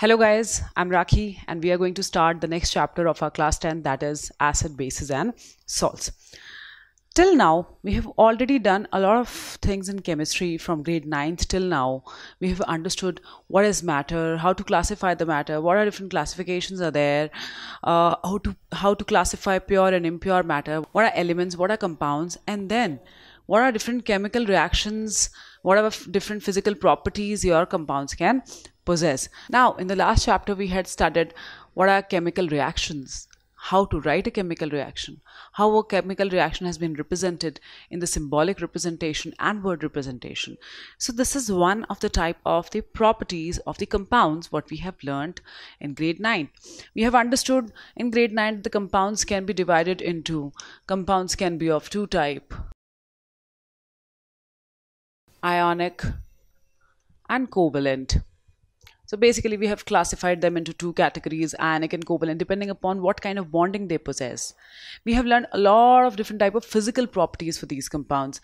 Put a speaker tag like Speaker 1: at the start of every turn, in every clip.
Speaker 1: Hello guys, I'm Rakhi and we are going to start the next chapter of our class 10 that is acid bases and salts. Till now, we have already done a lot of things in chemistry from grade 9th till now. We have understood what is matter, how to classify the matter, what are different classifications are there, uh, how to how to classify pure and impure matter, what are elements, what are compounds and then what are different chemical reactions, what are different physical properties your compounds can possess. Now, in the last chapter, we had studied what are chemical reactions, how to write a chemical reaction, how a chemical reaction has been represented in the symbolic representation and word representation. So this is one of the type of the properties of the compounds what we have learned in grade 9. We have understood in grade 9 the compounds can be divided into compounds can be of two type ionic, and covalent. So basically we have classified them into two categories, ionic and covalent, depending upon what kind of bonding they possess. We have learned a lot of different type of physical properties for these compounds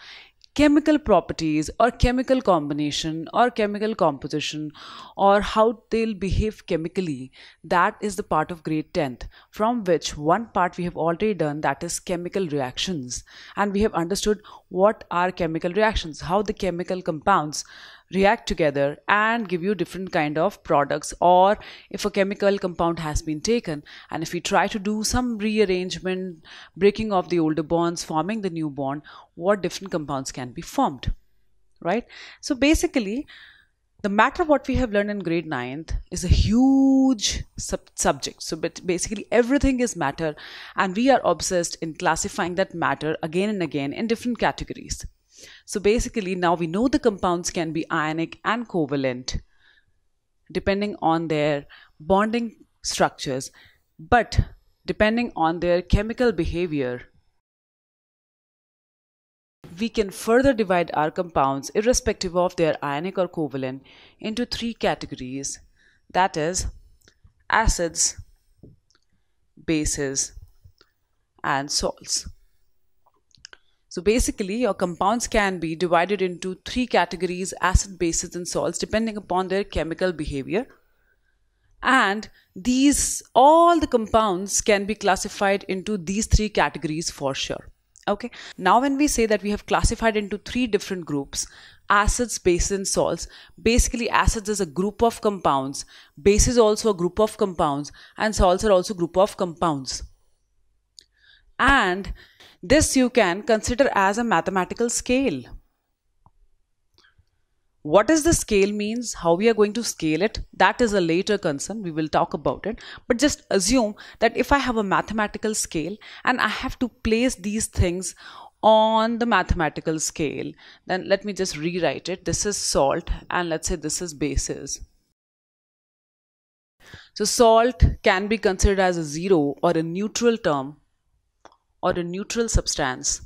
Speaker 1: chemical properties or chemical combination or chemical composition or how they'll behave chemically that is the part of grade 10th from which one part we have already done that is chemical reactions and we have understood what are chemical reactions how the chemical compounds react together and give you different kind of products or if a chemical compound has been taken and if we try to do some rearrangement breaking of the older bonds forming the new bond what different compounds can be formed right so basically the matter what we have learned in grade 9th is a huge sub subject so but basically everything is matter and we are obsessed in classifying that matter again and again in different categories so basically, now we know the compounds can be ionic and covalent depending on their bonding structures, but depending on their chemical behavior, we can further divide our compounds, irrespective of their ionic or covalent, into three categories that is, acids, bases, and salts. So basically, your compounds can be divided into three categories acid, bases, and salts depending upon their chemical behavior. And these, all the compounds can be classified into these three categories for sure. Okay, now when we say that we have classified into three different groups acids, bases, and salts. Basically, acids is a group of compounds, base is also a group of compounds, and salts are also a group of compounds. And this you can consider as a mathematical scale. What is the scale means, how we are going to scale it, that is a later concern. We will talk about it. But just assume that if I have a mathematical scale and I have to place these things on the mathematical scale, then let me just rewrite it. This is salt and let's say this is bases. So salt can be considered as a zero or a neutral term or a neutral substance.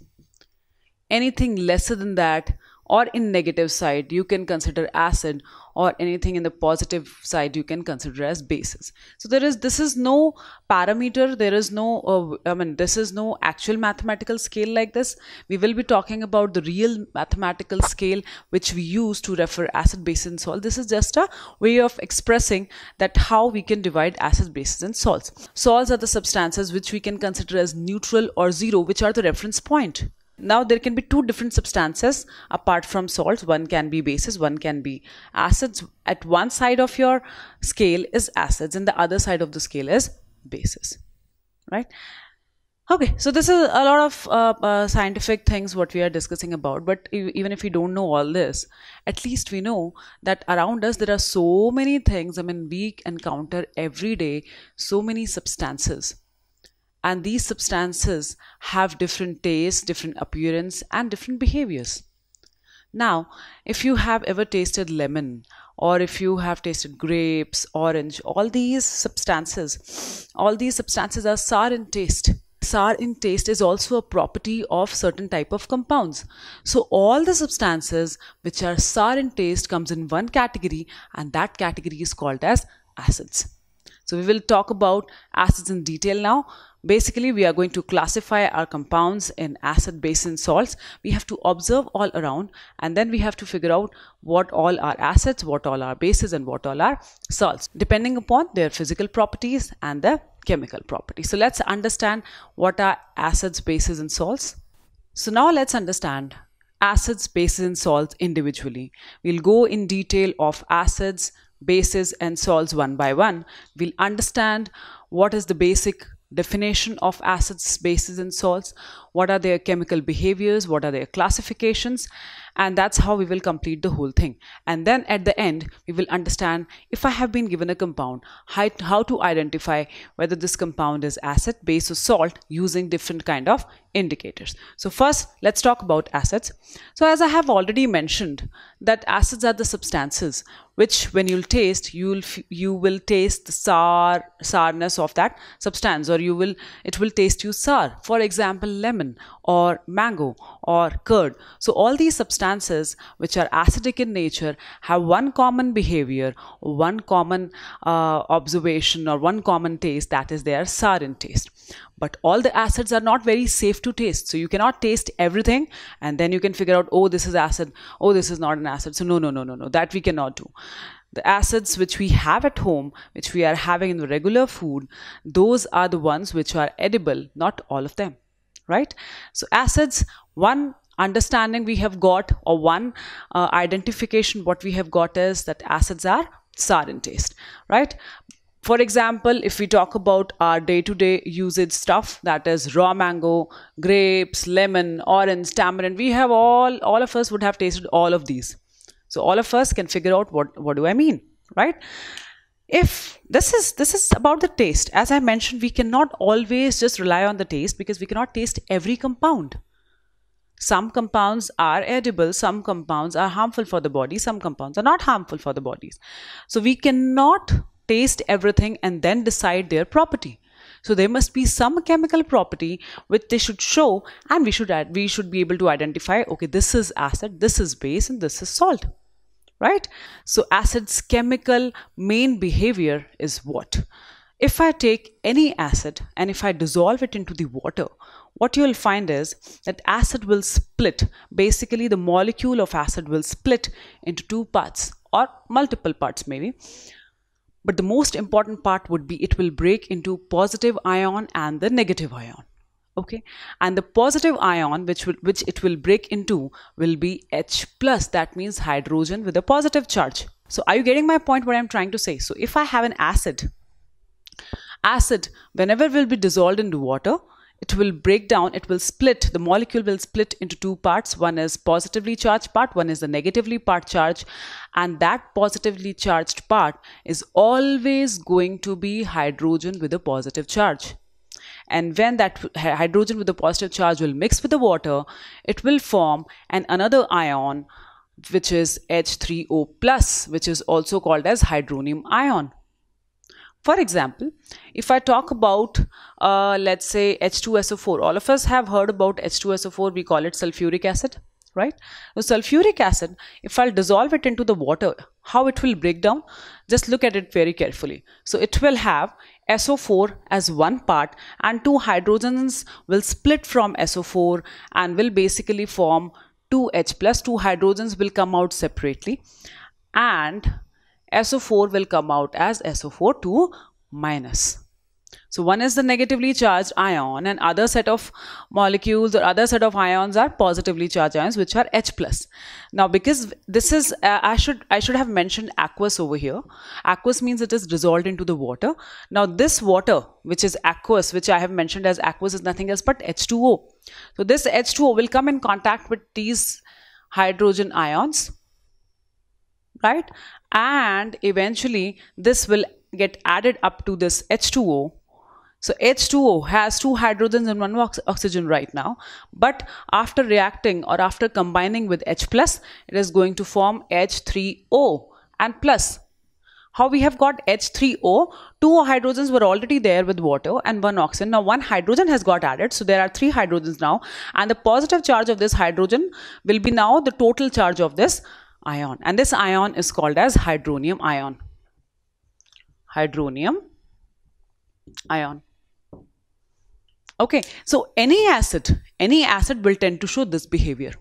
Speaker 1: Anything lesser than that or in negative side you can consider acid or anything in the positive side you can consider as bases so there is this is no parameter there is no uh, i mean this is no actual mathematical scale like this we will be talking about the real mathematical scale which we use to refer acid base and salt this is just a way of expressing that how we can divide acid bases and salts salts are the substances which we can consider as neutral or zero which are the reference point now there can be two different substances apart from salts. One can be bases, one can be acids. At one side of your scale is acids and the other side of the scale is bases, right? Okay, so this is a lot of uh, uh, scientific things what we are discussing about. But even if we don't know all this, at least we know that around us there are so many things. I mean, we encounter every day so many substances and these substances have different tastes, different appearance, and different behaviors. Now, if you have ever tasted lemon, or if you have tasted grapes, orange, all these substances, all these substances are sour in taste. Sour in taste is also a property of certain type of compounds. So all the substances which are sour in taste comes in one category and that category is called as acids. So we will talk about acids in detail now. Basically, we are going to classify our compounds in acid, base and salts. We have to observe all around and then we have to figure out what all are acids, what all are bases and what all are salts depending upon their physical properties and the chemical properties. So let's understand what are acids, bases and salts. So now let's understand acids, bases and salts individually. We'll go in detail of acids, bases and salts one by one. We'll understand what is the basic definition of acids, bases, and salts, what are their chemical behaviors, what are their classifications, and that's how we will complete the whole thing. And then at the end, we will understand if I have been given a compound, how to identify whether this compound is acid, base, or salt using different kind of indicators. So first, let's talk about acids. So as I have already mentioned that acids are the substances which when you'll taste you'll you will taste the sour sourness of that substance or you will it will taste you sour for example lemon or mango or curd so all these substances which are acidic in nature have one common behavior one common uh, observation or one common taste that is their sour in taste but all the acids are not very safe to taste so you cannot taste everything and then you can figure out oh this is acid oh this is not an acid so no no no no no that we cannot do the acids which we have at home which we are having in the regular food those are the ones which are edible not all of them right so acids one understanding we have got or one uh, identification what we have got is that acids are sour in taste right for example, if we talk about our day-to-day usage stuff, that is raw mango, grapes, lemon, orange, tamarind, we have all, all of us would have tasted all of these. So all of us can figure out what, what do I mean, right? If this is this is about the taste, as I mentioned, we cannot always just rely on the taste because we cannot taste every compound. Some compounds are edible, some compounds are harmful for the body, some compounds are not harmful for the bodies. So we cannot taste everything, and then decide their property. So there must be some chemical property which they should show, and we should add, we should be able to identify. Okay, this is acid, this is base, and this is salt. Right? So acid's chemical main behavior is what? If I take any acid and if I dissolve it into the water, what you will find is that acid will split. Basically, the molecule of acid will split into two parts or multiple parts, maybe. But the most important part would be it will break into positive ion and the negative ion. Okay, and the positive ion which will, which it will break into will be H plus. That means hydrogen with a positive charge. So are you getting my point? What I'm trying to say? So if I have an acid, acid whenever will be dissolved in water, it will break down, it will split, the molecule will split into two parts. One is positively charged part, one is the negatively part charge. And that positively charged part is always going to be hydrogen with a positive charge. And when that hydrogen with a positive charge will mix with the water, it will form an another ion which is H3O plus, which is also called as hydronium ion. For example, if I talk about, uh, let's say, H2SO4, all of us have heard about H2SO4, we call it sulfuric acid, right? So sulfuric acid, if I'll dissolve it into the water, how it will break down? Just look at it very carefully. So it will have SO4 as one part and two hydrogens will split from SO4 and will basically form 2H plus. Two hydrogens will come out separately and SO4 will come out as SO42 minus. So one is the negatively charged ion and other set of molecules or other set of ions are positively charged ions which are H+. plus. Now because this is, uh, I should I should have mentioned aqueous over here. Aqueous means it is dissolved into the water. Now this water which is aqueous which I have mentioned as aqueous is nothing else but H2O. So this H2O will come in contact with these hydrogen ions right? And eventually this will get added up to this H2O. So H2O has two hydrogens and one ox oxygen right now. But after reacting or after combining with H+, plus, it is going to form H3O and plus. How we have got H3O, two hydrogens were already there with water and one oxygen. Now one hydrogen has got added, so there are three hydrogens now. And the positive charge of this hydrogen will be now the total charge of this ion and this ion is called as hydronium ion hydronium ion okay so any acid any acid will tend to show this behavior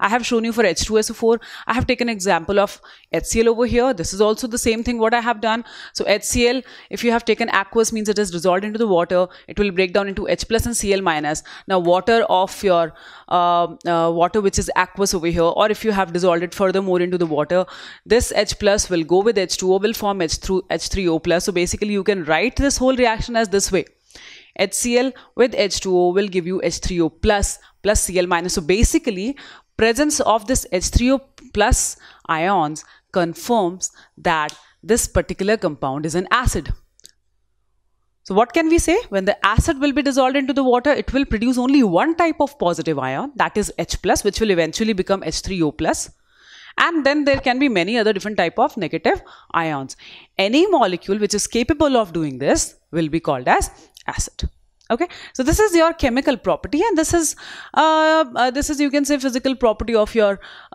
Speaker 1: I have shown you for H2SO4. I have taken example of HCl over here. This is also the same thing what I have done. So HCl, if you have taken aqueous means it is dissolved into the water. It will break down into H plus and Cl minus. Now water of your uh, uh, water which is aqueous over here or if you have dissolved it further more into the water, this H plus will go with H2O will form H through H3O plus. So basically you can write this whole reaction as this way. HCl with H2O will give you H3O plus plus Cl minus. So basically presence of this H3O plus ions confirms that this particular compound is an acid. So what can we say? When the acid will be dissolved into the water, it will produce only one type of positive ion, that is H+, plus, which will eventually become H3O+. And then there can be many other different type of negative ions. Any molecule which is capable of doing this will be called as acid okay so this is your chemical property and this is uh, uh, this is you can say physical property of your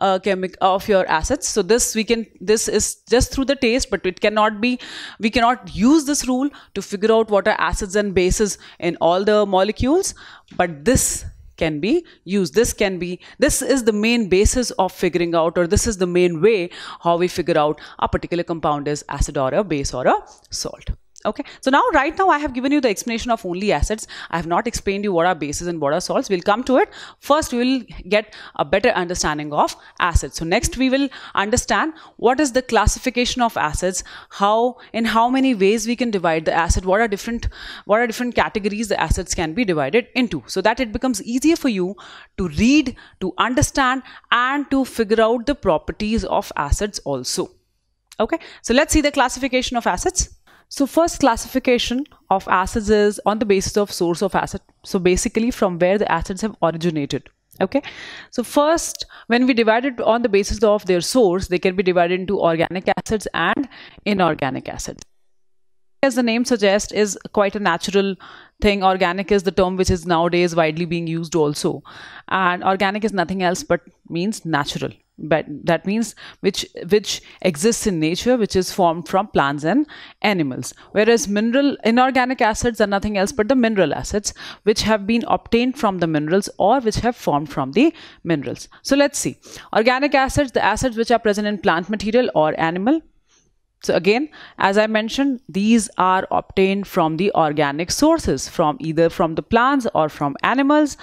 Speaker 1: uh, chemic of your assets so this we can this is just through the taste but it cannot be we cannot use this rule to figure out what are acids and bases in all the molecules but this can be used this can be this is the main basis of figuring out or this is the main way how we figure out a particular compound is acid or a base or a salt okay so now right now i have given you the explanation of only assets i have not explained you what are bases and what are salts we'll come to it first we will get a better understanding of assets so next we will understand what is the classification of assets how in how many ways we can divide the asset what are different what are different categories the assets can be divided into so that it becomes easier for you to read to understand and to figure out the properties of assets also okay so let's see the classification of assets so first classification of assets is on the basis of source of asset. So basically from where the assets have originated. Okay. So first, when we divide it on the basis of their source, they can be divided into organic assets and inorganic assets. As the name suggests, is quite a natural thing. Organic is the term which is nowadays widely being used also. And organic is nothing else but means natural but that means which which exists in nature which is formed from plants and animals whereas mineral inorganic acids are nothing else but the mineral acids which have been obtained from the minerals or which have formed from the minerals so let's see organic acids the acids which are present in plant material or animal so again, as I mentioned, these are obtained from the organic sources, from either from the plants or from animals,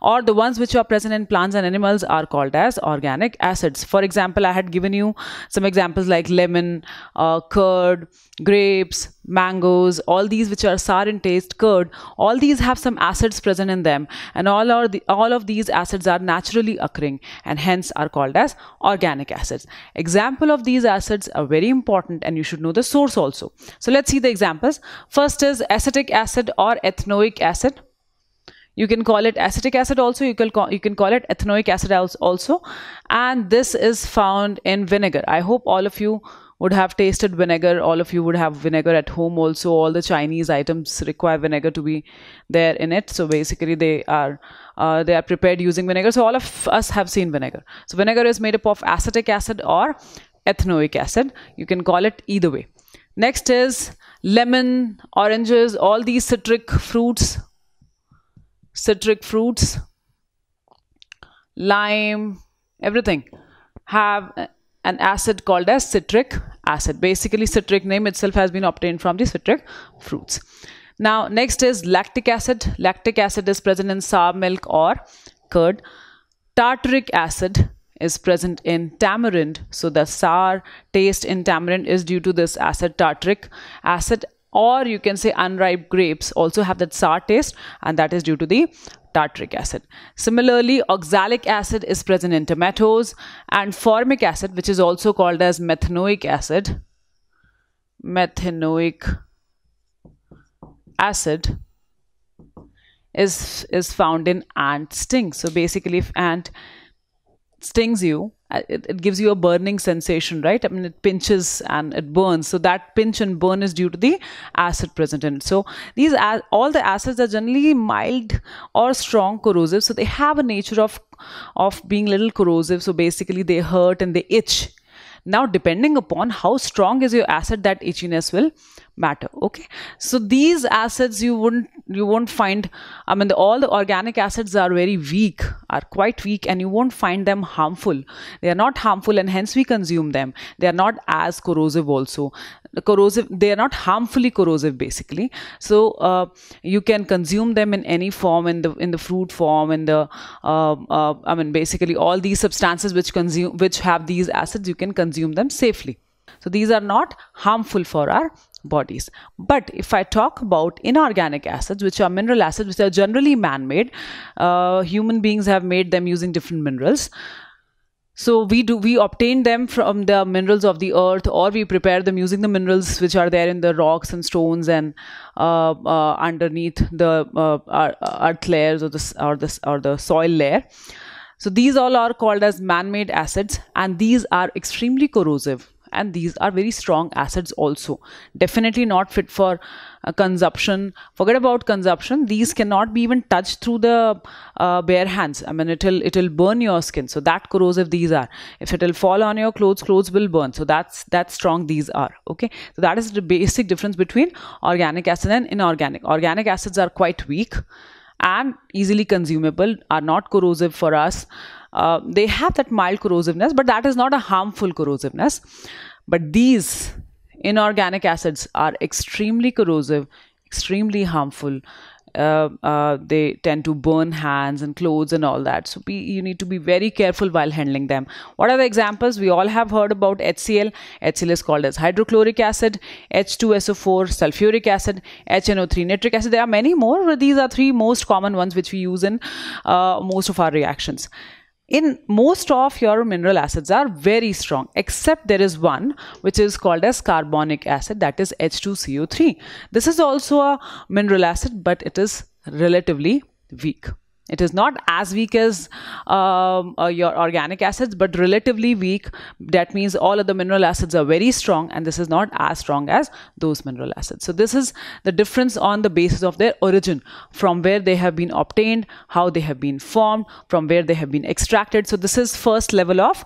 Speaker 1: or the ones which are present in plants and animals are called as organic acids. For example, I had given you some examples like lemon, uh, curd, grapes, mangoes, all these which are sour in taste, curd, all these have some acids present in them and all, are the, all of these acids are naturally occurring and hence are called as organic acids. Example of these acids are very important and you should know the source also. So let's see the examples. First is acetic acid or ethanoic acid. You can call it acetic acid also, you can, call, you can call it ethanoic acid also. And this is found in vinegar. I hope all of you would have tasted vinegar. All of you would have vinegar at home also. All the Chinese items require vinegar to be there in it. So basically they are uh, they are prepared using vinegar. So all of us have seen vinegar. So vinegar is made up of acetic acid or ethanoic acid. You can call it either way. Next is lemon, oranges, all these citric fruits, citric fruits, lime, everything have an acid called as citric acid. Basically, citric name itself has been obtained from the citric fruits. Now, next is lactic acid. Lactic acid is present in sour milk or curd. Tartaric acid is present in tamarind. So the sour taste in tamarind is due to this acid tartaric acid or you can say unripe grapes also have that sour taste and that is due to the tartaric acid. Similarly, oxalic acid is present in tomatoes and formic acid, which is also called as methanoic acid, methanoic acid is is found in ant sting. So basically, if ant stings you uh, it, it, gives you a burning sensation right i mean it pinches and it burns so that pinch and burn is due to the acid present in it so these all the acids are generally mild or strong corrosive so they have a nature of of being little corrosive so basically they hurt and they itch now depending upon how strong is your acid that itchiness will matter okay so these acids you wouldn't you won't find i mean the, all the organic acids are very weak are quite weak and you won't find them harmful they are not harmful and hence we consume them they are not as corrosive also the corrosive they are not harmfully corrosive basically so uh, you can consume them in any form in the in the fruit form in the uh, uh, i mean basically all these substances which consume which have these acids you can consume them safely so these are not harmful for our bodies. But if I talk about inorganic acids, which are mineral acids, which are generally man made, uh, human beings have made them using different minerals. So we do we obtain them from the minerals of the earth, or we prepare them using the minerals which are there in the rocks and stones and uh, uh, underneath the uh, uh, earth layers or the or the or the soil layer. So these all are called as man-made acids, and these are extremely corrosive and these are very strong acids also definitely not fit for uh, consumption forget about consumption these cannot be even touched through the uh, bare hands i mean it'll it'll burn your skin so that corrosive these are if it'll fall on your clothes clothes will burn so that's that's strong these are okay so that is the basic difference between organic acid and inorganic organic acids are quite weak and easily consumable are not corrosive for us uh, they have that mild corrosiveness, but that is not a harmful corrosiveness. But these inorganic acids are extremely corrosive, extremely harmful. Uh, uh, they tend to burn hands and clothes and all that. So be, you need to be very careful while handling them. What are the examples? We all have heard about HCl. HCl is called as hydrochloric acid, H2SO4, sulfuric acid, HNO3, nitric acid. There are many more. These are three most common ones which we use in uh, most of our reactions in most of your mineral acids are very strong except there is one which is called as carbonic acid that is H2CO3. This is also a mineral acid but it is relatively weak. It is not as weak as um, uh, your organic acids, but relatively weak. That means all of the mineral acids are very strong, and this is not as strong as those mineral acids. So, this is the difference on the basis of their origin from where they have been obtained, how they have been formed, from where they have been extracted. So, this is first level of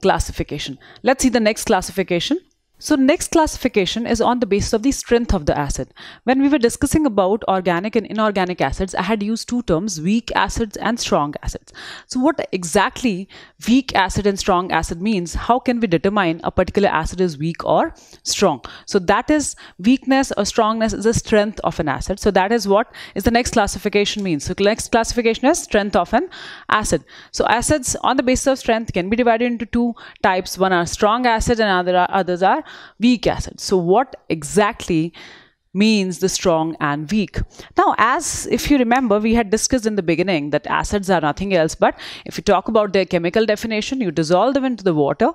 Speaker 1: classification. Let's see the next classification so next classification is on the basis of the strength of the acid. When we were discussing about organic and inorganic acids, I had used two terms, weak acids and strong acids. So what exactly weak acid and strong acid means, how can we determine a particular acid is weak or strong? So that is weakness or strongness is the strength of an acid. So that is what is the next classification means. So next classification is strength of an acid. So acids on the basis of strength can be divided into two types. One are strong acids and other others are weak acids. So what exactly means the strong and weak. Now, as if you remember, we had discussed in the beginning that acids are nothing else but if you talk about their chemical definition, you dissolve them into the water,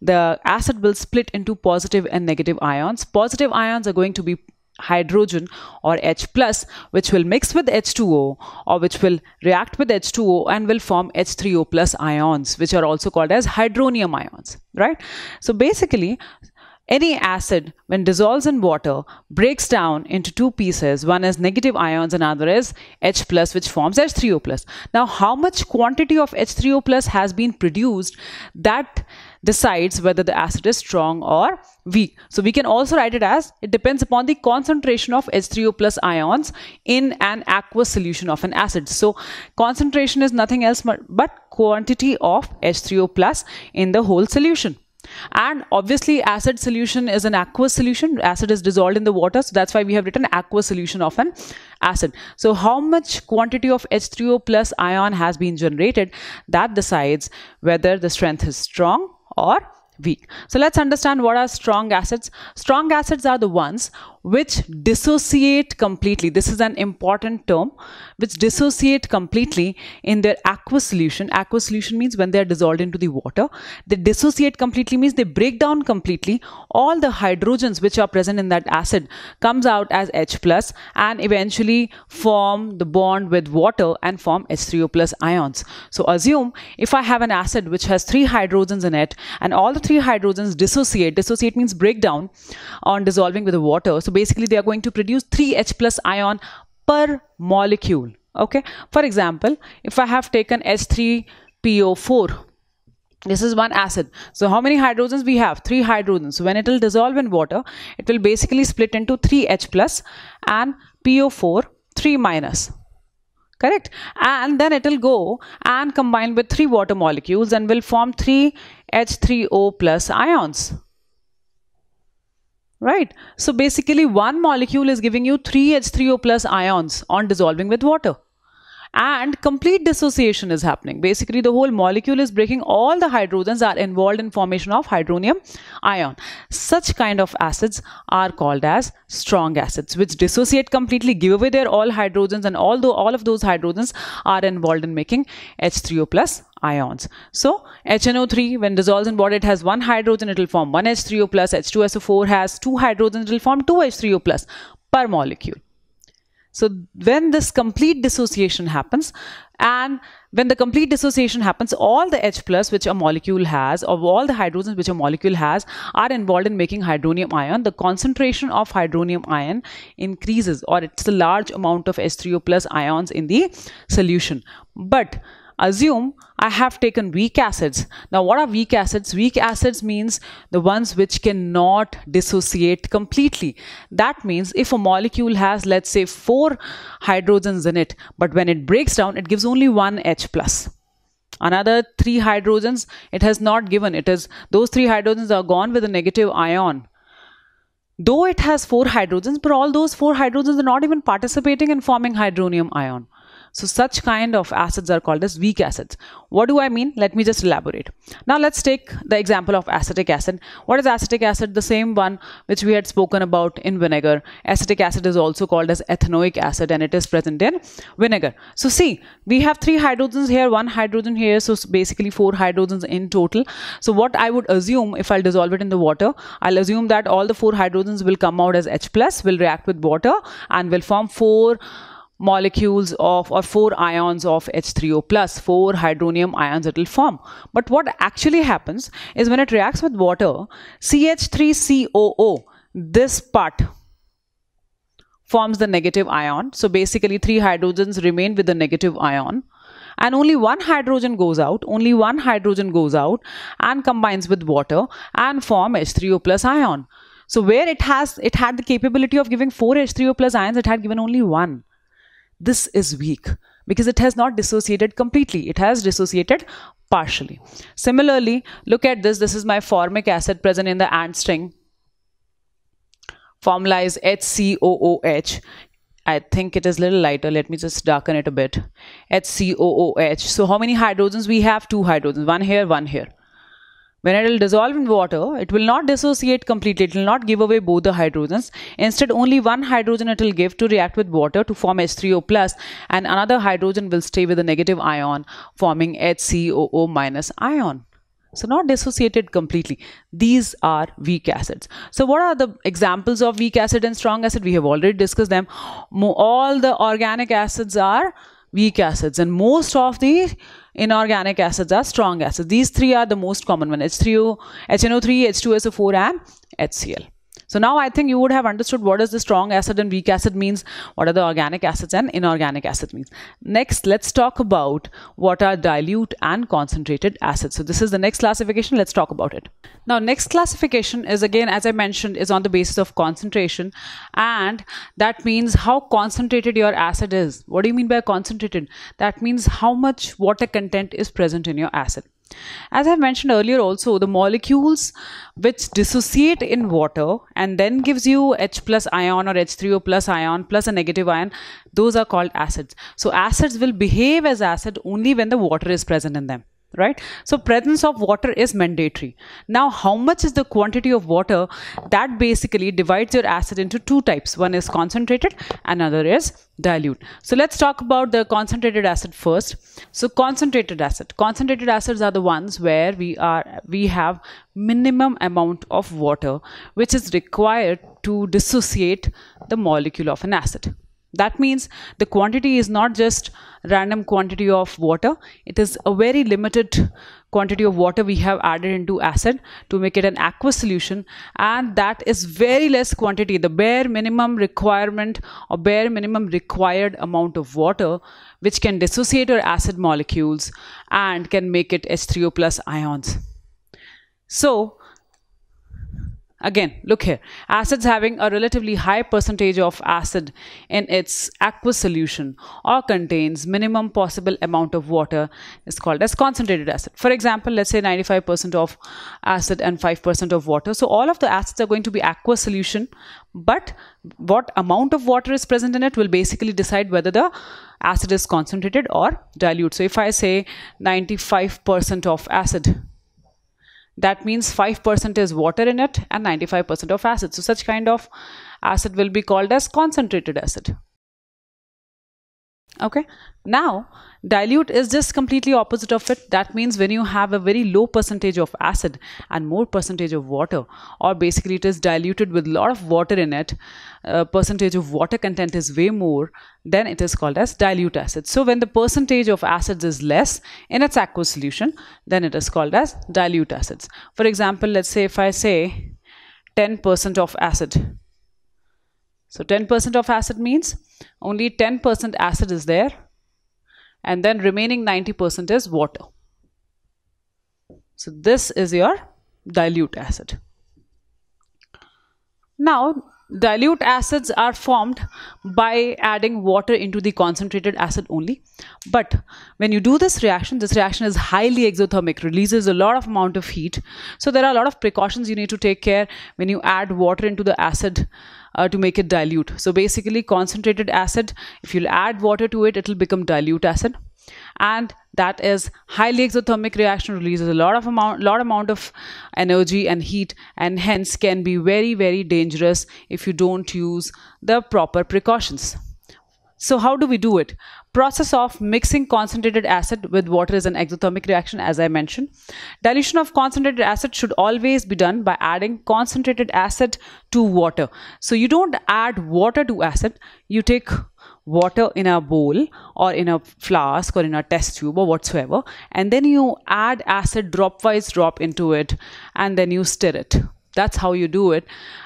Speaker 1: the acid will split into positive and negative ions. Positive ions are going to be hydrogen or H plus which will mix with H2O or which will react with H2O and will form H3O plus ions which are also called as hydronium ions right so basically any acid, when dissolves in water, breaks down into two pieces. One is negative ions, another is H+, plus, which forms H3O+. plus. Now, how much quantity of H3O plus has been produced that decides whether the acid is strong or weak. So we can also write it as it depends upon the concentration of H3O plus ions in an aqueous solution of an acid. So concentration is nothing else but quantity of H3O plus in the whole solution. And obviously acid solution is an aqueous solution. Acid is dissolved in the water. So that's why we have written aqueous solution of an acid. So how much quantity of H3O plus ion has been generated that decides whether the strength is strong or weak. So let's understand what are strong acids. Strong acids are the ones which dissociate completely. This is an important term, which dissociate completely in their aqueous solution. Aqueous solution means when they are dissolved into the water. They dissociate completely means they break down completely. All the hydrogens which are present in that acid comes out as H plus and eventually form the bond with water and form H3O plus ions. So assume if I have an acid which has three hydrogens in it and all the three hydrogens dissociate. Dissociate means break down on dissolving with the water. So basically they are going to produce 3H plus ion per molecule. Okay. For example, if I have taken H3PO4, this is one acid. So how many hydrogens we have? Three hydrogens. So when it will dissolve in water, it will basically split into 3H plus and PO4 3 minus correct and then it will go and combine with three water molecules and will form three H3O plus ions right? So basically one molecule is giving you 3H3O plus ions on dissolving with water. And complete dissociation is happening. Basically, the whole molecule is breaking. All the hydrogens are involved in formation of hydronium ion. Such kind of acids are called as strong acids, which dissociate completely, give away their all hydrogens, and although all of those hydrogens are involved in making H3O plus ions. So HNO3 when dissolves in water it has one hydrogen it will form 1 H3O plus H2SO4 has two hydrogens it will form 2 H3O plus per molecule. So when this complete dissociation happens and when the complete dissociation happens all the H plus which a molecule has or all the hydrogens which a molecule has are involved in making hydronium ion the concentration of hydronium ion increases or it's a large amount of H3O plus ions in the solution but assume I have taken weak acids. Now, what are weak acids? Weak acids means the ones which cannot dissociate completely. That means if a molecule has, let's say, four hydrogens in it, but when it breaks down, it gives only one H plus another three hydrogens it has not given it is those three hydrogens are gone with a negative ion though it has four hydrogens but all those four hydrogens are not even participating in forming hydronium ion so such kind of acids are called as weak acids. What do I mean? Let me just elaborate. Now let's take the example of acetic acid. What is acetic acid? The same one which we had spoken about in vinegar. Acetic acid is also called as ethanoic acid and it is present in vinegar. So see, we have three hydrogens here, one hydrogen here. So basically four hydrogens in total. So what I would assume if I'll dissolve it in the water, I'll assume that all the four hydrogens will come out as H plus, will react with water and will form four molecules of or four ions of H3O plus, four hydronium ions it will form. But what actually happens is when it reacts with water, CH3COO, this part forms the negative ion. So basically three hydrogens remain with the negative ion and only one hydrogen goes out only one hydrogen goes out and combines with water and form H3O plus ion so where it has it had the capability of giving four H3O plus ions it had given only one this is weak because it has not dissociated completely. It has dissociated partially. Similarly, look at this. This is my formic acid present in the ant string. Formula is HCOOH. I think it is a little lighter. Let me just darken it a bit. HCOOH. So how many hydrogens we have? Two hydrogens. One here, one here. When it will dissolve in water, it will not dissociate completely, it will not give away both the hydrogens. Instead, only one hydrogen it will give to react with water to form H3O plus and another hydrogen will stay with a negative ion forming HCOO minus ion. So not dissociated completely. These are weak acids. So what are the examples of weak acid and strong acid? We have already discussed them. All the organic acids are weak acids and most of the inorganic acids are strong acids. These three are the most common one H3O, HNO3, H2SO4, and HCl. So now I think you would have understood what is the strong acid and weak acid means, what are the organic acids and inorganic acid means. Next, let's talk about what are dilute and concentrated acids. So this is the next classification. Let's talk about it. Now, next classification is again, as I mentioned, is on the basis of concentration. And that means how concentrated your acid is. What do you mean by concentrated? That means how much water content is present in your acid. As I've mentioned earlier also, the molecules which dissociate in water and then gives you H plus ion or H3O plus ion plus a negative ion, those are called acids. So acids will behave as acid only when the water is present in them right so presence of water is mandatory now how much is the quantity of water that basically divides your acid into two types one is concentrated another is dilute so let's talk about the concentrated acid first so concentrated acid concentrated acids are the ones where we are we have minimum amount of water which is required to dissociate the molecule of an acid that means the quantity is not just random quantity of water. It is a very limited quantity of water we have added into acid to make it an aqueous solution. And that is very less quantity, the bare minimum requirement or bare minimum required amount of water, which can dissociate our acid molecules and can make it H3O plus ions. So Again, look here. Acids having a relatively high percentage of acid in its aqueous solution or contains minimum possible amount of water is called as concentrated acid. For example, let's say 95% of acid and 5% of water. So all of the acids are going to be aqueous solution, but what amount of water is present in it will basically decide whether the acid is concentrated or dilute. So if I say 95% of acid, that means 5% is water in it and 95% of acid so such kind of acid will be called as concentrated acid okay now dilute is just completely opposite of it that means when you have a very low percentage of acid and more percentage of water or basically it is diluted with a lot of water in it uh, percentage of water content is way more then it is called as dilute acid so when the percentage of acids is less in its aqueous solution then it is called as dilute acids for example let's say if i say 10% of acid so 10% of acid means only 10% acid is there and then remaining 90% is water. So this is your dilute acid. Now dilute acids are formed by adding water into the concentrated acid only but when you do this reaction this reaction is highly exothermic releases a lot of amount of heat so there are a lot of precautions you need to take care when you add water into the acid uh, to make it dilute. So basically concentrated acid, if you add water to it, it'll become dilute acid. And that is highly exothermic reaction releases a lot of amount lot amount of energy and heat and hence can be very very dangerous if you don't use the proper precautions so how do we do it Process of mixing concentrated acid with water is an exothermic reaction as I mentioned. Dilution of concentrated acid should always be done by adding concentrated acid to water. So you don't add water to acid, you take water in a bowl or in a flask or in a test tube or whatsoever and then you add acid drop wise drop into it and then you stir it that's how you do it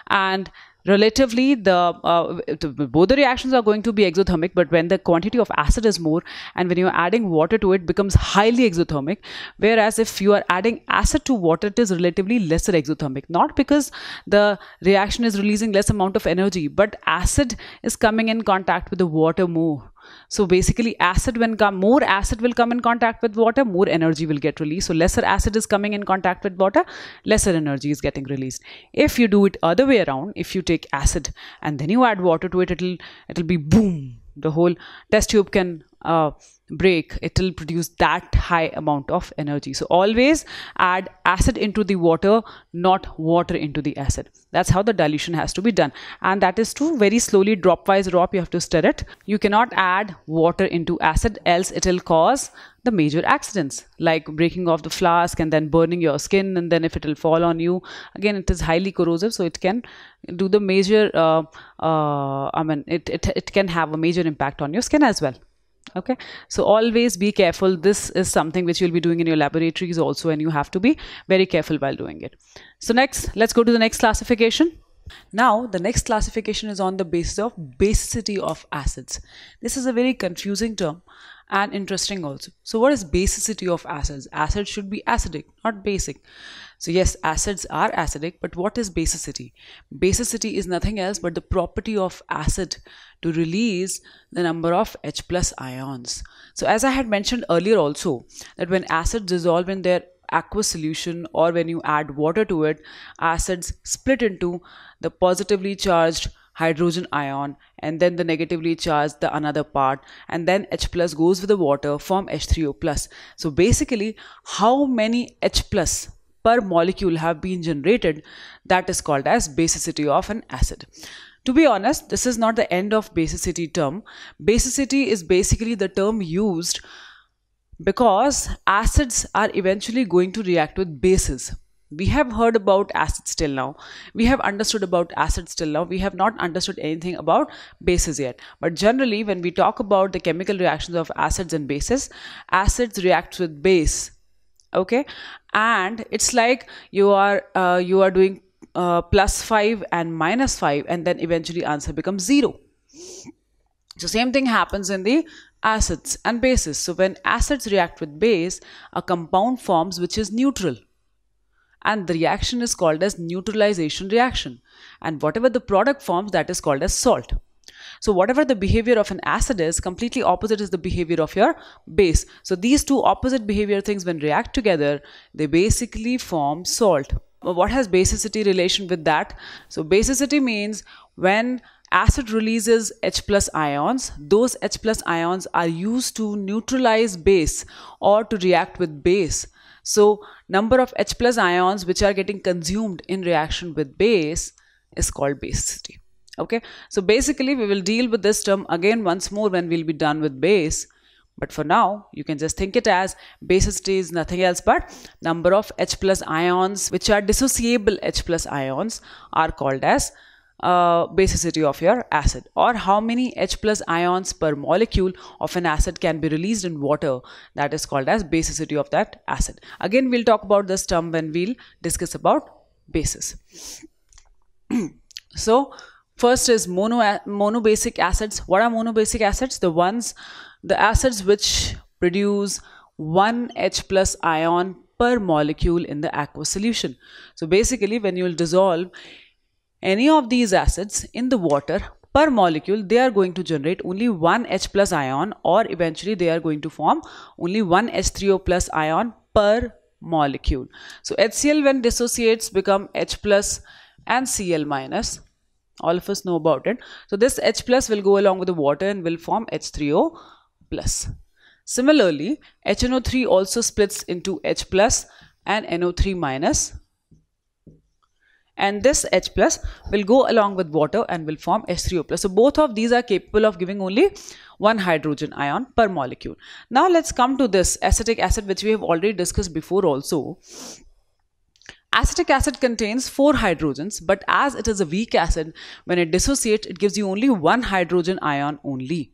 Speaker 1: and relatively the, uh, the, both the reactions are going to be exothermic but when the quantity of acid is more and when you're adding water to it becomes highly exothermic whereas if you are adding acid to water it is relatively lesser exothermic not because the reaction is releasing less amount of energy but acid is coming in contact with the water more so basically acid when come, more acid will come in contact with water, more energy will get released. So lesser acid is coming in contact with water, lesser energy is getting released. If you do it other way around, if you take acid and then you add water to it, it'll, it'll be boom. The whole test tube can uh, break it will produce that high amount of energy so always add acid into the water not water into the acid that's how the dilution has to be done and that is to very slowly drop wise drop you have to stir it you cannot add water into acid else it will cause the major accidents like breaking off the flask and then burning your skin and then if it will fall on you again it is highly corrosive so it can do the major uh, uh, i mean it, it it can have a major impact on your skin as well okay so always be careful this is something which you'll be doing in your laboratories also and you have to be very careful while doing it so next let's go to the next classification now the next classification is on the basis of basicity of acids this is a very confusing term and interesting also so what is basicity of acids acid should be acidic not basic so yes, acids are acidic, but what is basicity? Basicity is nothing else but the property of acid to release the number of H plus ions. So as I had mentioned earlier also, that when acids dissolve in their aqueous solution or when you add water to it, acids split into the positively charged hydrogen ion and then the negatively charged the another part and then H plus goes with the water form H3O plus. So basically how many H plus per molecule have been generated that is called as basicity of an acid. To be honest, this is not the end of basicity term. Basicity is basically the term used because acids are eventually going to react with bases. We have heard about acids till now. We have understood about acids till now. We have not understood anything about bases yet. But generally, when we talk about the chemical reactions of acids and bases, acids react with base okay and it's like you are uh, you are doing uh, plus 5 and minus 5 and then eventually answer becomes 0 so same thing happens in the acids and bases so when acids react with base a compound forms which is neutral and the reaction is called as neutralization reaction and whatever the product forms that is called as salt so whatever the behavior of an acid is, completely opposite is the behavior of your base. So these two opposite behavior things when react together, they basically form salt. What has basicity relation with that? So basicity means when acid releases H plus ions. Those H plus ions are used to neutralize base or to react with base. So number of H plus ions which are getting consumed in reaction with base is called basicity okay so basically we will deal with this term again once more when we'll be done with base but for now you can just think it as basicity is nothing else but number of h plus ions which are dissociable h plus ions are called as uh, basicity of your acid or how many H plus ions per molecule of an acid can be released in water that is called as basicity of that acid. Again, we'll talk about this term when we'll discuss about bases. so, First is mono monobasic acids. What are monobasic acids? The ones, the acids which produce one H plus ion per molecule in the aqueous solution. So basically, when you will dissolve any of these acids in the water per molecule, they are going to generate only one H plus ion, or eventually they are going to form only one H3O plus ion per molecule. So HCl when dissociates become H plus and Cl minus all of us know about it so this h plus will go along with the water and will form h3o plus similarly hno3 also splits into h plus and no3 minus and this H plus will go along with water and will form H3O plus. So both of these are capable of giving only one hydrogen ion per molecule. Now let's come to this acetic acid which we have already discussed before also. Acetic acid contains four hydrogens, but as it is a weak acid, when it dissociates, it gives you only one hydrogen ion only.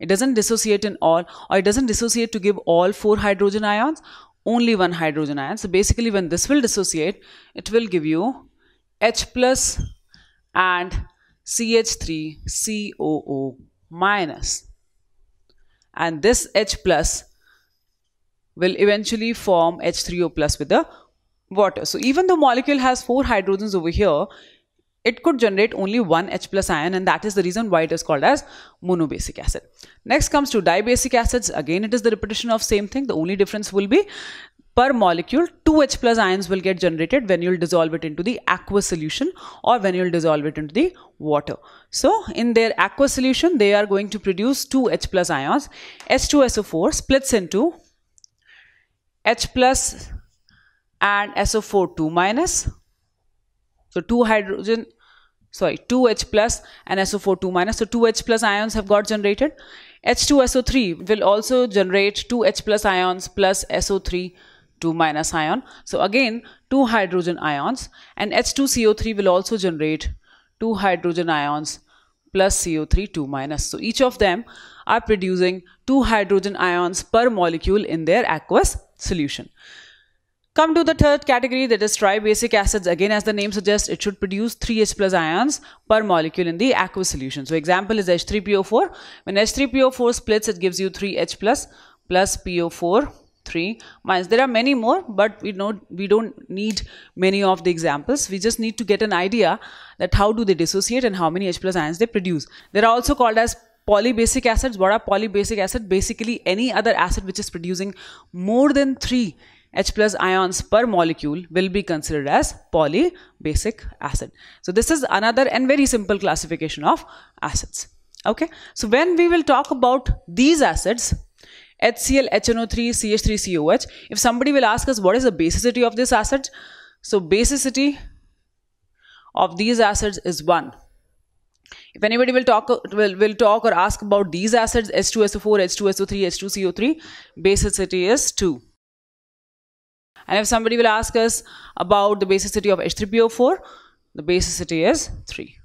Speaker 1: It doesn't dissociate in all, or it doesn't dissociate to give all four hydrogen ions, only one hydrogen ion. So basically, when this will dissociate, it will give you H plus and CH3COO And this H plus will eventually form H3O plus with the water. So even though molecule has four hydrogens over here, it could generate only one H plus ion and that is the reason why it is called as monobasic acid. Next comes to dibasic acids. Again, it is the repetition of same thing. The only difference will be per molecule, 2H plus ions will get generated when you'll dissolve it into the aqueous solution or when you'll dissolve it into the water. So in their aqueous solution, they are going to produce 2H plus ions. H2SO4 splits into H plus and SO4 2 minus. So 2 hydrogen, sorry, 2H plus and SO4 2 minus. So 2H plus ions have got generated. H2SO3 will also generate 2H plus ions plus SO3 2 minus ion. So again, 2 hydrogen ions and H2CO3 will also generate 2 hydrogen ions plus CO3 2 minus. So each of them are producing 2 hydrogen ions per molecule in their aqueous solution. Come to the third category that is tri-basic acids. Again, as the name suggests, it should produce 3H plus ions per molecule in the aqueous solution. So example is H3PO4. When H3PO4 splits, it gives you 3H plus plus PO4 3 minus. There are many more, but we know we don't need many of the examples. We just need to get an idea that how do they dissociate and how many H plus ions they produce. They're also called as polybasic acids. What are polybasic acids? Basically any other acid which is producing more than 3 H plus ions per molecule will be considered as polybasic acid. So this is another and very simple classification of acids. Okay. So when we will talk about these acids, HCl, HNO3, CH3, COH, if somebody will ask us what is the basicity of this acid, so basicity of these acids is 1. If anybody will talk will, will talk or ask about these acids H2SO4, H2SO3, H2CO3, basicity is 2. And if somebody will ask us about the basicity of H3PO4, the basicity is 3.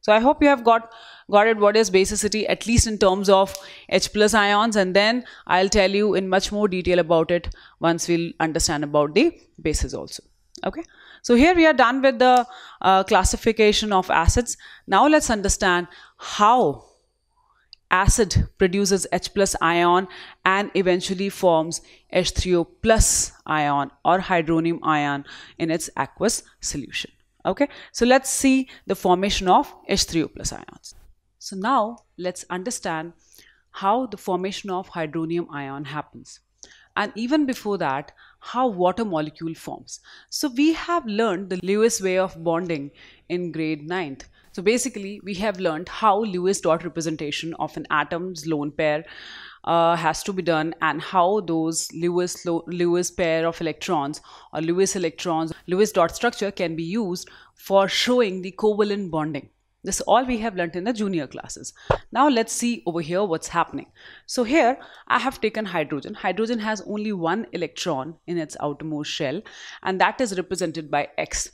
Speaker 1: So I hope you have got got it what is basicity at least in terms of H plus ions and then I'll tell you in much more detail about it once we'll understand about the bases also. Okay. So here we are done with the uh, classification of acids. Now let's understand how acid produces H plus ion and eventually forms H3O plus ion or hydronium ion in its aqueous solution. Okay, so let's see the formation of H3O plus ions. So now let's understand how the formation of hydronium ion happens and even before that how water molecule forms so we have learned the lewis way of bonding in grade 9th so basically, we have learned how Lewis dot representation of an atom's lone pair uh, has to be done and how those Lewis Lewis pair of electrons or Lewis electrons Lewis dot structure can be used for showing the covalent bonding. This all we have learnt in the junior classes. Now let's see over here what's happening. So here I have taken hydrogen. Hydrogen has only one electron in its outermost shell and that is represented by X.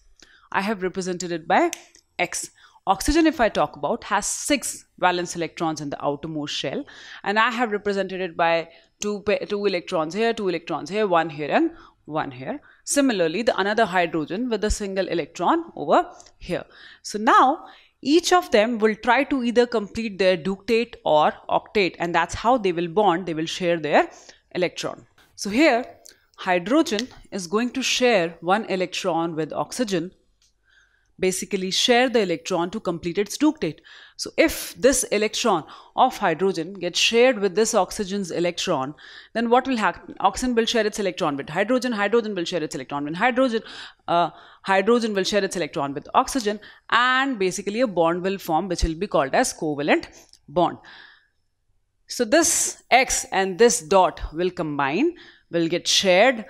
Speaker 1: I have represented it by X. Oxygen, if I talk about, has six valence electrons in the outermost shell, and I have represented it by two, two electrons here, two electrons here, one here, and one here. Similarly, the another hydrogen with a single electron over here. So now, each of them will try to either complete their ductate or octet, and that's how they will bond, they will share their electron. So here, hydrogen is going to share one electron with oxygen basically share the electron to complete its ductate. So if this electron of hydrogen gets shared with this oxygen's electron, then what will happen? Oxygen will share its electron with hydrogen, hydrogen will share its electron with hydrogen, uh, hydrogen will share its electron with oxygen and basically a bond will form which will be called as covalent bond. So this X and this dot will combine, will get shared.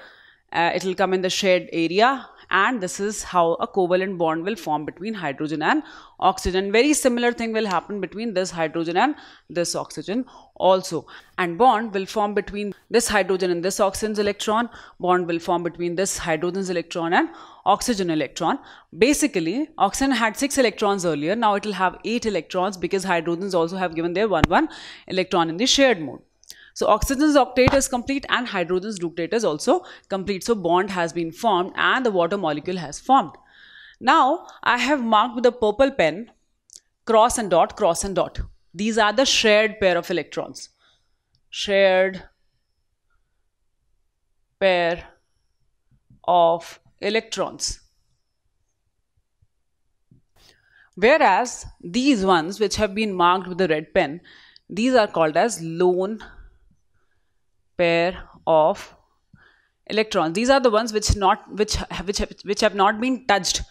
Speaker 1: Uh, it will come in the shared area and this is how a covalent bond will form between hydrogen and oxygen. Very similar thing will happen between this hydrogen and this oxygen also and bond will form between this hydrogen and this oxygen's electron bond will form between this hydrogen's electron and oxygen electron basically oxygen had six electrons earlier now it will have eight electrons because hydrogens also have given their one one electron in the shared mode so oxygen's octet is complete and hydrogen's ductate is also complete. So bond has been formed and the water molecule has formed. Now I have marked with a purple pen cross and dot, cross and dot. These are the shared pair of electrons. Shared pair of electrons. Whereas these ones which have been marked with the red pen, these are called as lone pair of electrons these are the ones which not which which have, which have not been touched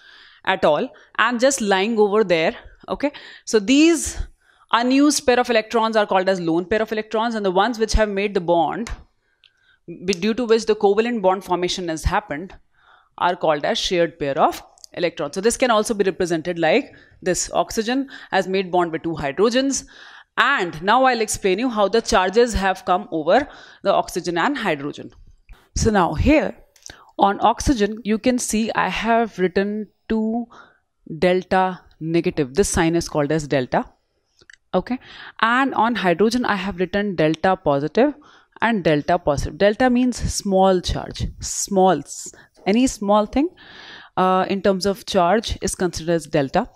Speaker 1: at all and just lying over there okay so these unused pair of electrons are called as lone pair of electrons and the ones which have made the bond due to which the covalent bond formation has happened are called as shared pair of electrons so this can also be represented like this oxygen has made bond with two hydrogens and now I'll explain you how the charges have come over the oxygen and hydrogen. So now here on oxygen, you can see I have written two delta negative. This sign is called as delta. Okay. And on hydrogen, I have written delta positive and delta positive. Delta means small charge, smalls. Any small thing uh, in terms of charge is considered as delta.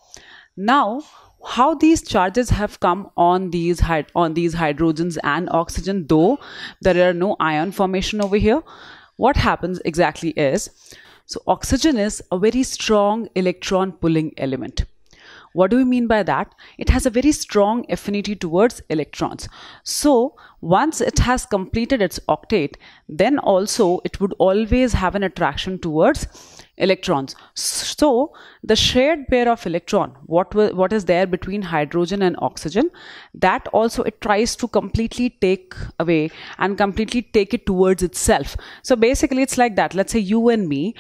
Speaker 1: Now, how these charges have come on these on these hydrogens and oxygen though there are no ion formation over here what happens exactly is so oxygen is a very strong electron pulling element what do we mean by that it has a very strong affinity towards electrons so once it has completed its octet, then also it would always have an attraction towards electrons. So the shared pair of electron, what, what is there between hydrogen and oxygen, that also it tries to completely take away and completely take it towards itself. So basically it's like that. Let's say you and me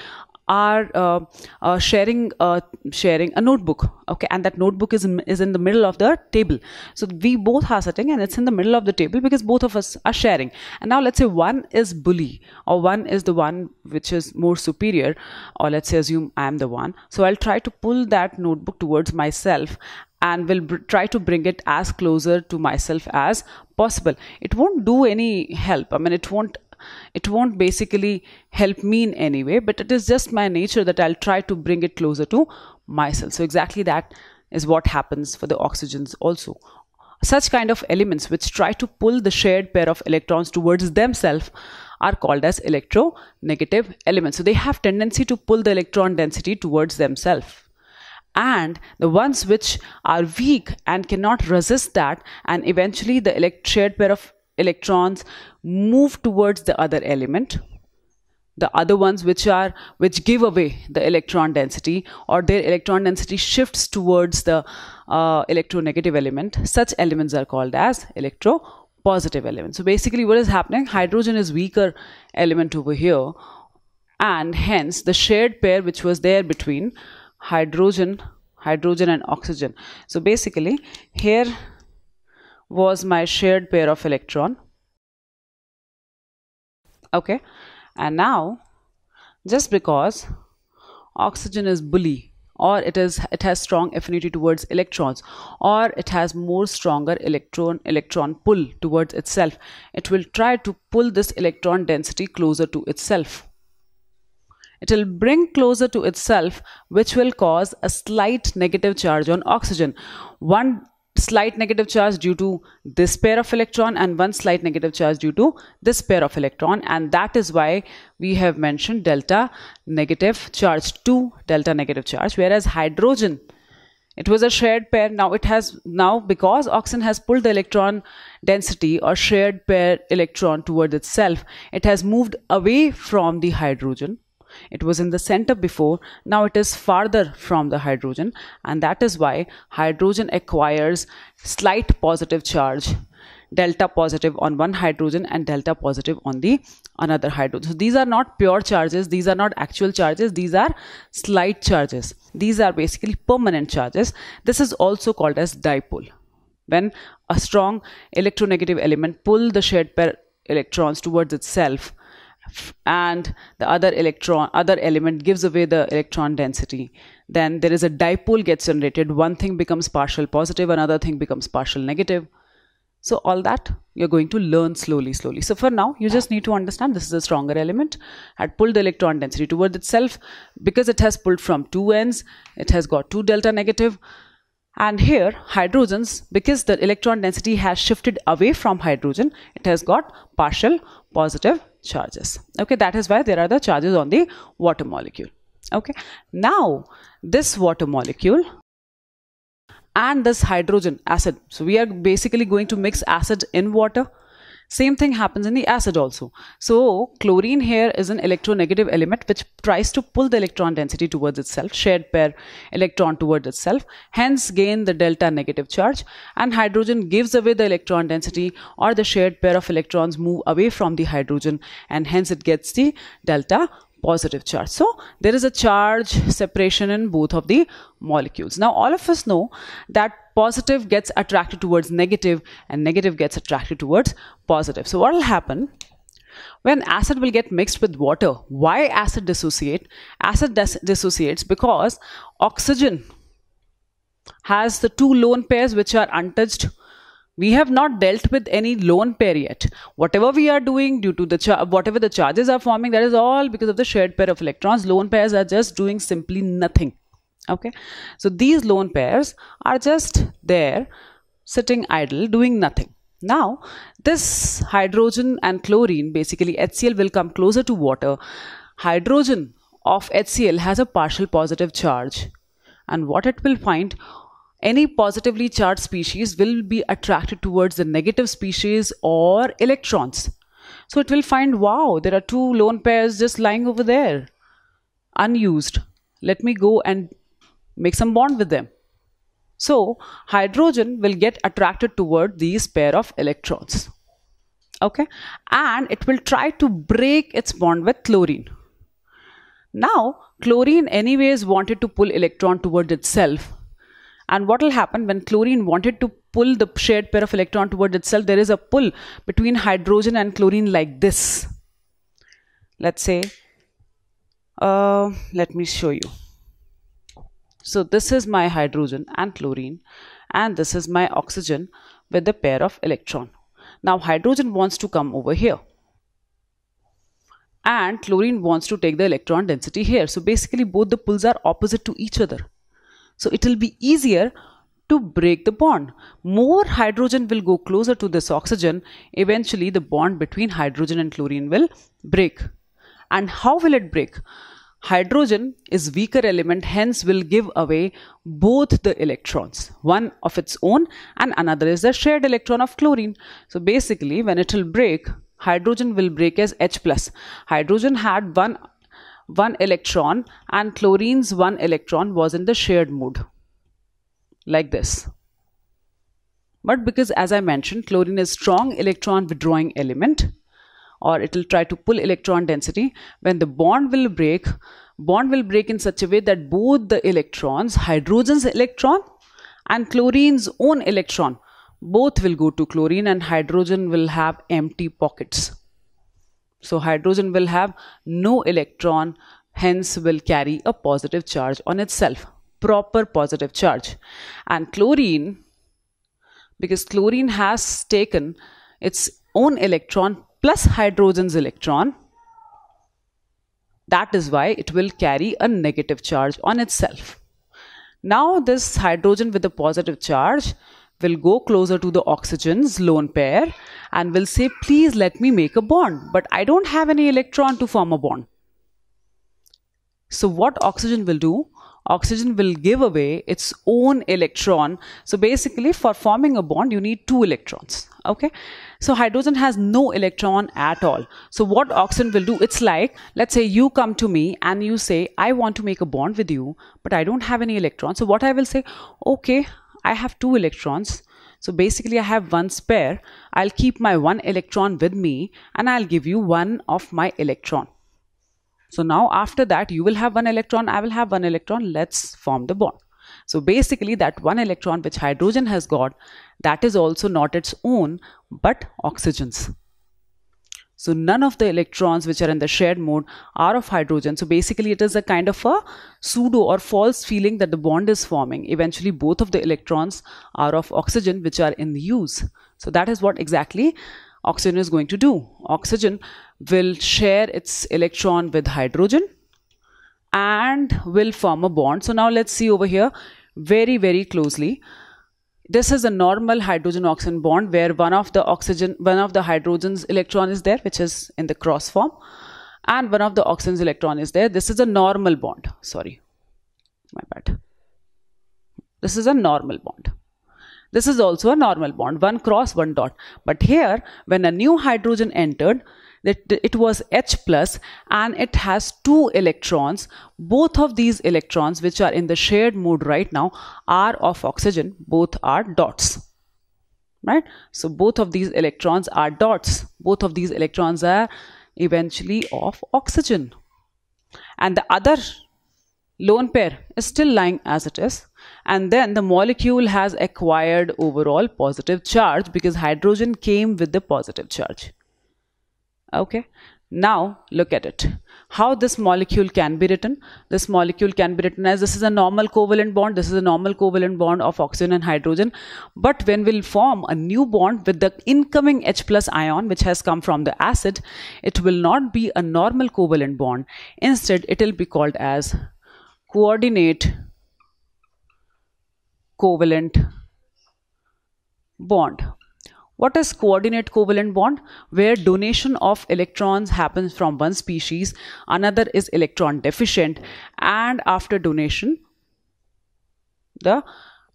Speaker 1: are uh, uh, sharing uh, sharing a notebook okay and that notebook is in, is in the middle of the table so we both are sitting and it's in the middle of the table because both of us are sharing and now let's say one is bully or one is the one which is more superior or let's say assume i am the one so i'll try to pull that notebook towards myself and will try to bring it as closer to myself as possible it won't do any help i mean it won't it won't basically help me in any way, but it is just my nature that I'll try to bring it closer to myself. So exactly that is what happens for the oxygens also. Such kind of elements which try to pull the shared pair of electrons towards themselves are called as electronegative elements. So they have tendency to pull the electron density towards themselves and the ones which are weak and cannot resist that and eventually the shared pair of electrons move towards the other element the other ones which are which give away the electron density or their electron density shifts towards the uh, electronegative element such elements are called as electropositive elements so basically what is happening hydrogen is weaker element over here and hence the shared pair which was there between hydrogen hydrogen and oxygen so basically here was my shared pair of electron okay and now just because oxygen is bully or it is it has strong affinity towards electrons or it has more stronger electron electron pull towards itself it will try to pull this electron density closer to itself it will bring closer to itself which will cause a slight negative charge on oxygen one slight negative charge due to this pair of electron and one slight negative charge due to this pair of electron and that is why we have mentioned delta negative charge 2 delta negative charge whereas hydrogen it was a shared pair now it has now because oxygen has pulled the electron density or shared pair electron towards itself it has moved away from the hydrogen it was in the center before, now it is farther from the hydrogen and that is why hydrogen acquires slight positive charge delta positive on one hydrogen and delta positive on the another hydrogen. So these are not pure charges, these are not actual charges, these are slight charges. These are basically permanent charges. This is also called as dipole. When a strong electronegative element pull the shared pair electrons towards itself, and the other electron other element gives away the electron density then there is a dipole gets generated one thing becomes partial positive another thing becomes partial negative so all that you're going to learn slowly slowly so for now you just need to understand this is a stronger element had pulled the electron density toward itself because it has pulled from two ends it has got two delta negative and here hydrogens because the electron density has shifted away from hydrogen it has got partial positive charges okay that is why there are the charges on the water molecule okay now this water molecule and this hydrogen acid so we are basically going to mix acid in water same thing happens in the acid also. So chlorine here is an electronegative element which tries to pull the electron density towards itself, shared pair electron towards itself, hence gain the delta negative charge and hydrogen gives away the electron density or the shared pair of electrons move away from the hydrogen and hence it gets the delta positive charge. So there is a charge separation in both of the molecules. Now all of us know that positive gets attracted towards negative and negative gets attracted towards positive. So what will happen when acid will get mixed with water? Why acid dissociate? Acid dis dissociates because oxygen has the two lone pairs which are untouched we have not dealt with any loan pair yet whatever we are doing due to the whatever the charges are forming that is all because of the shared pair of electrons lone pairs are just doing simply nothing okay so these lone pairs are just there sitting idle doing nothing now this hydrogen and chlorine basically HCl will come closer to water hydrogen of HCl has a partial positive charge and what it will find any positively charged species will be attracted towards the negative species or electrons. So it will find, wow, there are two lone pairs just lying over there, unused. Let me go and make some bond with them. So hydrogen will get attracted toward these pair of electrons. Okay, and it will try to break its bond with chlorine. Now, chlorine anyways wanted to pull electron towards itself and what will happen when chlorine wanted to pull the shared pair of electron towards itself, there is a pull between hydrogen and chlorine like this. Let's say, uh, let me show you. So this is my hydrogen and chlorine and this is my oxygen with the pair of electron. Now hydrogen wants to come over here and chlorine wants to take the electron density here. So basically both the pulls are opposite to each other. So it will be easier to break the bond. More hydrogen will go closer to this oxygen. Eventually, the bond between hydrogen and chlorine will break. And how will it break? Hydrogen is weaker element, hence will give away both the electrons, one of its own and another is the shared electron of chlorine. So basically, when it will break, hydrogen will break as H plus. Hydrogen had one 1 electron and chlorine's 1 electron was in the shared mode like this. But because as I mentioned chlorine is strong electron withdrawing element or it will try to pull electron density when the bond will break bond will break in such a way that both the electrons hydrogen's electron and chlorine's own electron both will go to chlorine and hydrogen will have empty pockets so hydrogen will have no electron, hence will carry a positive charge on itself, proper positive charge. And chlorine, because chlorine has taken its own electron plus hydrogen's electron, that is why it will carry a negative charge on itself. Now this hydrogen with a positive charge will go closer to the oxygen's lone pair and will say, please let me make a bond. But I don't have any electron to form a bond. So what oxygen will do? Oxygen will give away its own electron. So basically for forming a bond, you need two electrons. Okay. So hydrogen has no electron at all. So what oxygen will do? It's like, let's say you come to me and you say, I want to make a bond with you, but I don't have any electron. So what I will say, okay, I have two electrons. So basically I have one spare. I'll keep my one electron with me and I'll give you one of my electron. So now after that you will have one electron, I will have one electron. Let's form the bond. So basically that one electron which hydrogen has got that is also not its own but oxygen's. So none of the electrons which are in the shared mode are of hydrogen. So basically it is a kind of a pseudo or false feeling that the bond is forming. Eventually both of the electrons are of oxygen which are in use. So that is what exactly oxygen is going to do. Oxygen will share its electron with hydrogen and will form a bond. So now let's see over here very very closely this is a normal hydrogen oxygen bond where one of the oxygen one of the hydrogen's electron is there which is in the cross form and one of the oxygen's electron is there this is a normal bond sorry my bad this is a normal bond this is also a normal bond one cross one dot but here when a new hydrogen entered that it was H plus and it has two electrons. Both of these electrons which are in the shared mode right now are of oxygen. Both are dots right so both of these electrons are dots both of these electrons are eventually of oxygen and the other lone pair is still lying as it is and then the molecule has acquired overall positive charge because hydrogen came with the positive charge Okay. Now look at it. How this molecule can be written? This molecule can be written as this is a normal covalent bond. This is a normal covalent bond of oxygen and hydrogen. But when we'll form a new bond with the incoming H plus ion, which has come from the acid, it will not be a normal covalent bond. Instead, it will be called as coordinate covalent bond what is coordinate covalent bond? Where donation of electrons happens from one species, another is electron deficient and after donation, the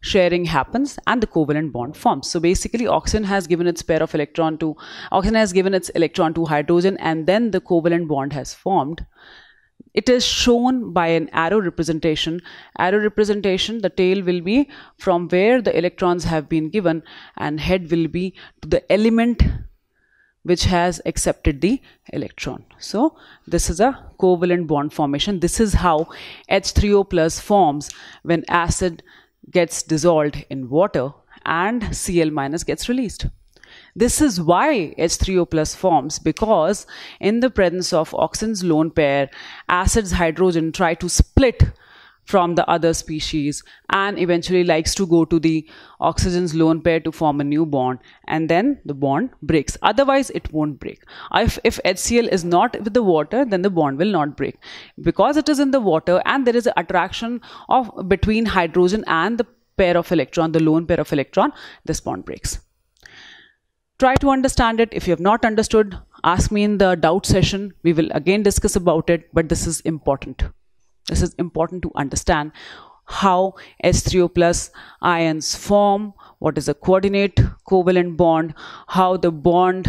Speaker 1: sharing happens and the covalent bond forms. So basically oxygen has given its pair of electron to, oxygen has given its electron to hydrogen and then the covalent bond has formed it is shown by an arrow representation. Arrow representation, the tail will be from where the electrons have been given and head will be to the element which has accepted the electron. So this is a covalent bond formation. This is how H3O plus forms when acid gets dissolved in water and Cl minus gets released. This is why H3O plus forms because in the presence of oxygen's lone pair, acids hydrogen try to split from the other species and eventually likes to go to the oxygen's lone pair to form a new bond and then the bond breaks otherwise it won't break if, if HCl is not with the water then the bond will not break because it is in the water and there is an attraction of between hydrogen and the pair of electron the lone pair of electron this bond breaks Try to understand it. If you have not understood, ask me in the doubt session. We will again discuss about it, but this is important. This is important to understand how S3O plus ions form, what is a coordinate covalent bond, how the bond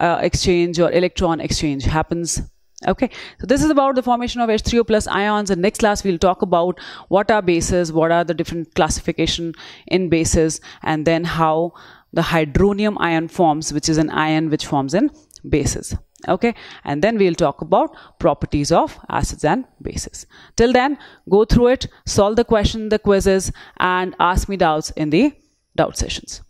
Speaker 1: uh, exchange or electron exchange happens. Okay, so this is about the formation of H3O plus ions. In next class, we'll talk about what are bases, what are the different classification in bases, and then how the hydronium ion forms which is an ion which forms in bases okay and then we'll talk about properties of acids and bases till then go through it solve the question the quizzes and ask me doubts in the doubt sessions